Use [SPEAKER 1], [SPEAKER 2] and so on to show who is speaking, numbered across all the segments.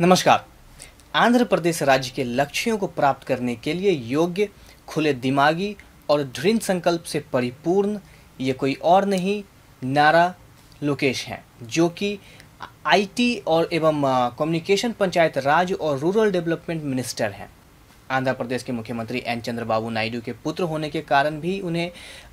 [SPEAKER 1] नमस्कार आंध्र प्रदेश राज्य के लक्ष्यों को प्राप्त करने के लिए योग्य खुले दिमागी और दृढ़ संकल्प से परिपूर्ण ये कोई और नहीं नारा लोकेश हैं जो कि आईटी और एवं कम्युनिकेशन पंचायत राज और रूरल डेवलपमेंट मिनिस्टर हैं आंध्र प्रदेश के मुख्यमंत्री एन चंद्रबाबू नायडू के पुत्र होने के कारण भी उन्हें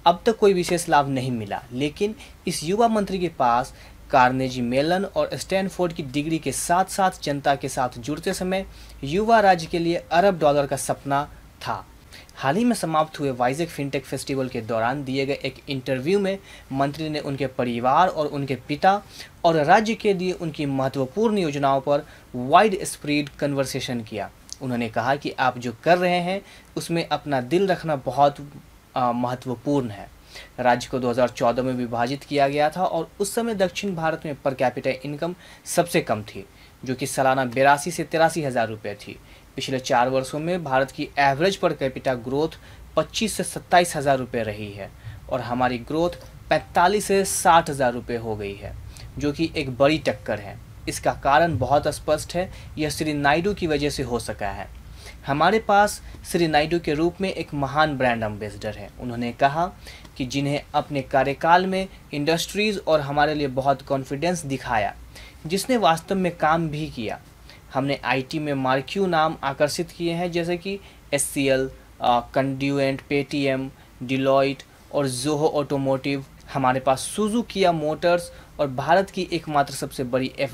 [SPEAKER 1] अब तक कोई विशेष लाभ नहीं मिला लेकिन इस युवा मंत्री के पास कार्नेजी मेलन और स्टैनफोर्ड की डिग्री के साथ साथ जनता के साथ जुड़ते समय युवा राज्य के लिए अरब डॉलर का सपना था हाल ही में समाप्त हुए वाइजेक फिनटेक फेस्टिवल के दौरान दिए गए एक इंटरव्यू में मंत्री ने उनके परिवार और उनके पिता और राज्य के लिए उनकी महत्वपूर्ण योजनाओं पर वाइड स्प्रीड कन्वर्सेशन किया उन्होंने कहा कि आप जो कर रहे हैं उसमें अपना दिल रखना बहुत महत्वपूर्ण है राज्य को 2014 में विभाजित किया गया था और उस समय दक्षिण भारत में पर कैपिटल इनकम सबसे कम थी जो कि सालाना बिरासी से तिरासी हज़ार रुपये थी पिछले चार वर्षों में भारत की एवरेज पर कैपिटल ग्रोथ पच्चीस से सत्ताईस हज़ार रुपये रही है और हमारी ग्रोथ पैंतालीस से साठ हज़ार रुपये हो गई है जो कि एक बड़ी टक्कर है इसका कारण बहुत स्पष्ट है यह श्री नायडू की वजह से हो सका है हमारे पास श्री नायडू के रूप में एक महान ब्रांड एम्बेसडर हैं उन्होंने कहा कि जिन्हें अपने कार्यकाल में इंडस्ट्रीज़ और हमारे लिए बहुत कॉन्फिडेंस दिखाया जिसने वास्तव में काम भी किया हमने आईटी में मार्क्यू नाम आकर्षित किए हैं जैसे कि S C L Conduent Paytm और जोहो ऑटोमोटिव हमारे पास किया मोटर्स और भारत की एकमात्र सबसे बड़ी एफ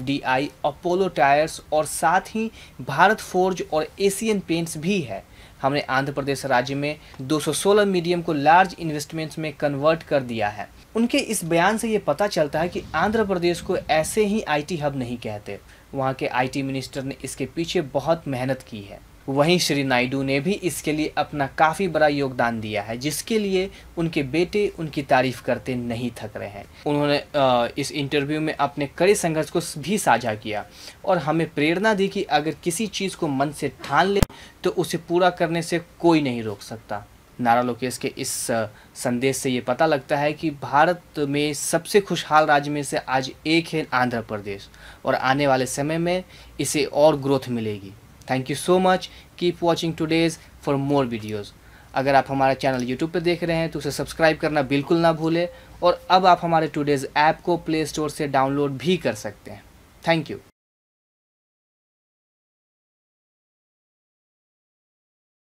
[SPEAKER 1] अपोलो टायर्स और साथ ही भारत फोर्ज और एशियन पेंट्स भी है हमने आंध्र प्रदेश राज्य में 216 मीडियम को लार्ज इन्वेस्टमेंट्स में कन्वर्ट कर दिया है उनके इस बयान से ये पता चलता है कि आंध्र प्रदेश को ऐसे ही आईटी हब नहीं कहते वहाँ के आईटी मिनिस्टर ने इसके पीछे बहुत मेहनत की है वहीं श्री नायडू ने भी इसके लिए अपना काफ़ी बड़ा योगदान दिया है जिसके लिए उनके बेटे उनकी तारीफ करते नहीं थक रहे हैं उन्होंने इस इंटरव्यू में अपने कड़े संघर्ष को भी साझा किया और हमें प्रेरणा दी कि अगर किसी चीज़ को मन से ठान ले तो उसे पूरा करने से कोई नहीं रोक सकता नारा लोकेश के इस संदेश से ये पता लगता है कि भारत में सबसे खुशहाल राज्य में से आज एक है आंध्र प्रदेश और आने वाले समय में इसे और ग्रोथ मिलेगी thank you so much keep watching today's for more videos अगर आप हमारा चैनल यूट्यूब पर देख रहे हैं तो उसे सब्सक्राइब करना बिल्कुल ना भूलें और अब आप हमारे टूडेज़ ऐप को प्ले स्टोर से डाउनलोड भी कर सकते हैं थैंक यू